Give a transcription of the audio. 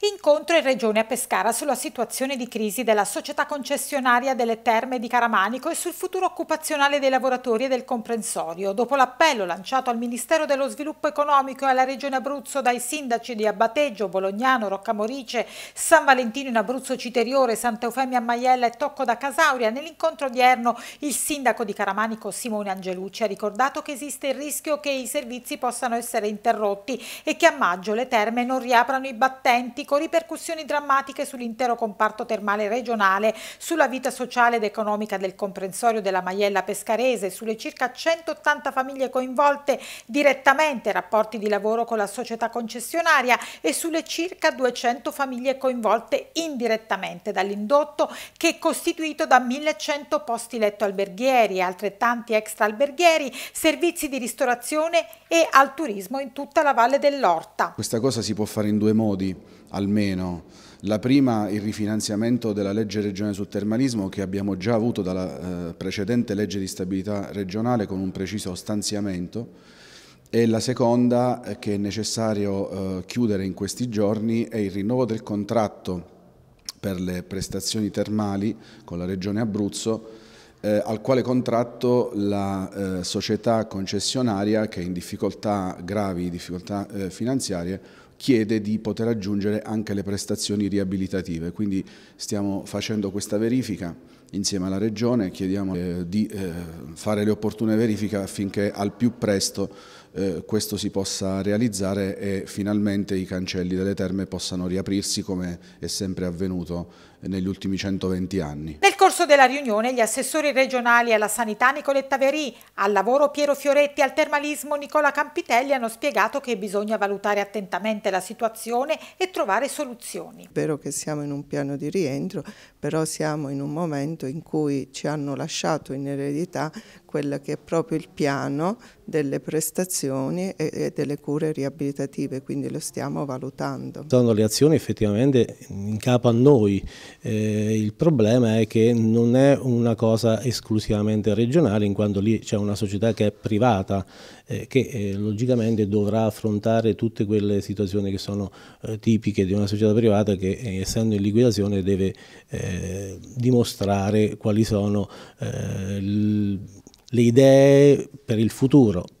Incontro in Regione a Pescara sulla situazione di crisi della società concessionaria delle terme di Caramanico e sul futuro occupazionale dei lavoratori e del comprensorio. Dopo l'appello lanciato al Ministero dello Sviluppo Economico e alla Regione Abruzzo dai sindaci di Abbateggio, Bolognano, Roccamorice, San Valentino in Abruzzo Citeriore, Santa Sant'Eufemia Maiella e Tocco da Casauria, nell'incontro odierno il sindaco di Caramanico Simone Angelucci ha ricordato che esiste il rischio che i servizi possano essere interrotti e che a maggio le terme non riaprano i battenti con ripercussioni drammatiche sull'intero comparto termale regionale, sulla vita sociale ed economica del comprensorio della Maiella Pescarese, sulle circa 180 famiglie coinvolte direttamente, rapporti di lavoro con la società concessionaria e sulle circa 200 famiglie coinvolte indirettamente dall'indotto che è costituito da 1100 posti letto alberghieri e altrettanti extra alberghieri, servizi di ristorazione e al turismo in tutta la Valle dell'Orta. Questa cosa si può fare in due modi almeno. La prima il rifinanziamento della legge regionale sul termalismo che abbiamo già avuto dalla eh, precedente legge di stabilità regionale con un preciso stanziamento e la seconda che è necessario eh, chiudere in questi giorni è il rinnovo del contratto per le prestazioni termali con la regione Abruzzo eh, al quale contratto la eh, società concessionaria che è in difficoltà gravi, difficoltà eh, finanziarie chiede di poter aggiungere anche le prestazioni riabilitative, quindi stiamo facendo questa verifica insieme alla Regione, chiediamo eh, di eh, fare le opportune verifiche affinché al più presto eh, questo si possa realizzare e finalmente i cancelli delle terme possano riaprirsi come è sempre avvenuto negli ultimi 120 anni. Nel corso della riunione gli assessori regionali alla sanità Nicoletta Verì, al lavoro Piero Fioretti, al termalismo Nicola Campitelli hanno spiegato che bisogna valutare attentamente la situazione e trovare soluzioni. È vero che siamo in un piano di rientro, però siamo in un momento in cui ci hanno lasciato in eredità quello che è proprio il piano delle prestazioni riabilitazioni e delle cure riabilitative, quindi lo stiamo valutando. Sono le azioni effettivamente in capo a noi, eh, il problema è che non è una cosa esclusivamente regionale in quanto lì c'è una società che è privata eh, che eh, logicamente dovrà affrontare tutte quelle situazioni che sono eh, tipiche di una società privata che eh, essendo in liquidazione deve eh, dimostrare quali sono le idee per il futuro,